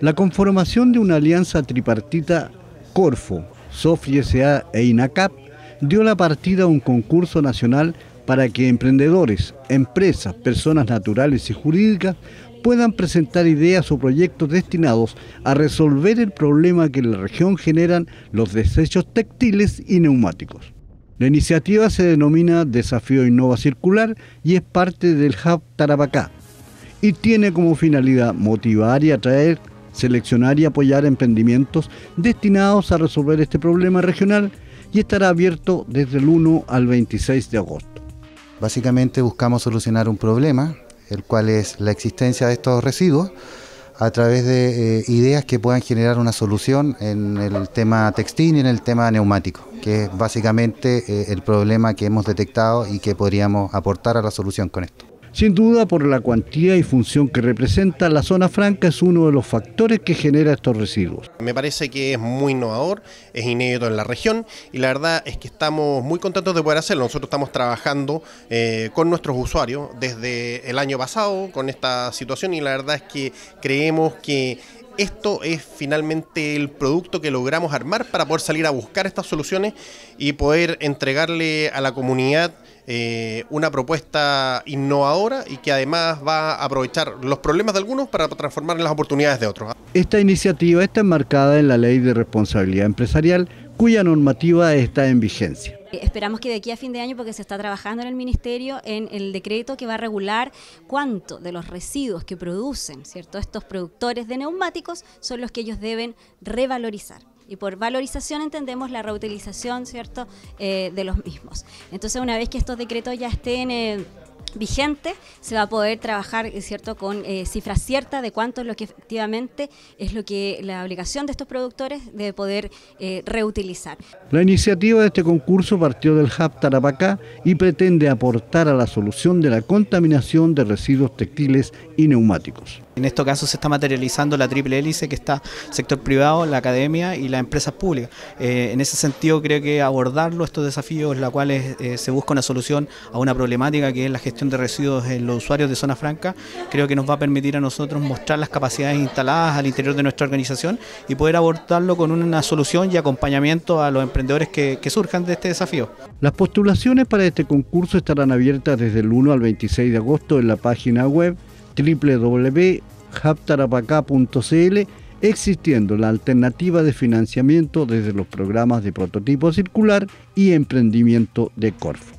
La conformación de una alianza tripartita Corfo, SOFI e INACAP dio la partida a un concurso nacional para que emprendedores, empresas, personas naturales y jurídicas puedan presentar ideas o proyectos destinados a resolver el problema que en la región generan los desechos textiles y neumáticos. La iniciativa se denomina Desafío Innova Circular y es parte del Hub Tarapacá, y tiene como finalidad motivar y atraer, seleccionar y apoyar emprendimientos destinados a resolver este problema regional y estará abierto desde el 1 al 26 de agosto. Básicamente buscamos solucionar un problema, el cual es la existencia de estos residuos, a través de eh, ideas que puedan generar una solución en el tema textil y en el tema neumático, que es básicamente eh, el problema que hemos detectado y que podríamos aportar a la solución con esto. Sin duda, por la cuantía y función que representa, la zona franca es uno de los factores que genera estos residuos. Me parece que es muy innovador, es inédito en la región y la verdad es que estamos muy contentos de poder hacerlo. Nosotros estamos trabajando eh, con nuestros usuarios desde el año pasado con esta situación y la verdad es que creemos que esto es finalmente el producto que logramos armar para poder salir a buscar estas soluciones y poder entregarle a la comunidad eh, una propuesta innovadora y que además va a aprovechar los problemas de algunos para transformar en las oportunidades de otros. Esta iniciativa está enmarcada en la Ley de Responsabilidad Empresarial, cuya normativa está en vigencia. Eh, esperamos que de aquí a fin de año, porque se está trabajando en el Ministerio, en el decreto que va a regular cuánto de los residuos que producen ¿cierto? estos productores de neumáticos son los que ellos deben revalorizar y por valorización entendemos la reutilización, ¿cierto?, eh, de los mismos. Entonces, una vez que estos decretos ya estén... Eh, vigente, se va a poder trabajar eh, cierto con eh, cifras ciertas de cuánto es lo que efectivamente es lo que la obligación de estos productores de poder eh, reutilizar. La iniciativa de este concurso partió del Hub Tarapacá y pretende aportar a la solución de la contaminación de residuos textiles y neumáticos. En estos casos se está materializando la triple hélice que está sector privado, la academia y las empresas públicas. en ese sentido creo que abordarlo, estos desafíos, la cual es, se busca una solución a una problemática que es la gestión de residuos en los usuarios de Zona Franca, creo que nos va a permitir a nosotros mostrar las capacidades instaladas al interior de nuestra organización y poder abordarlo con una solución y acompañamiento a los emprendedores que, surjan de este desafío. Las postulaciones para este concurso estarán abiertas desde el 1 al 26 de agosto en la página web www.haptarapacá.cl existiendo la alternativa de financiamiento desde los programas de prototipo circular y emprendimiento de Corfo.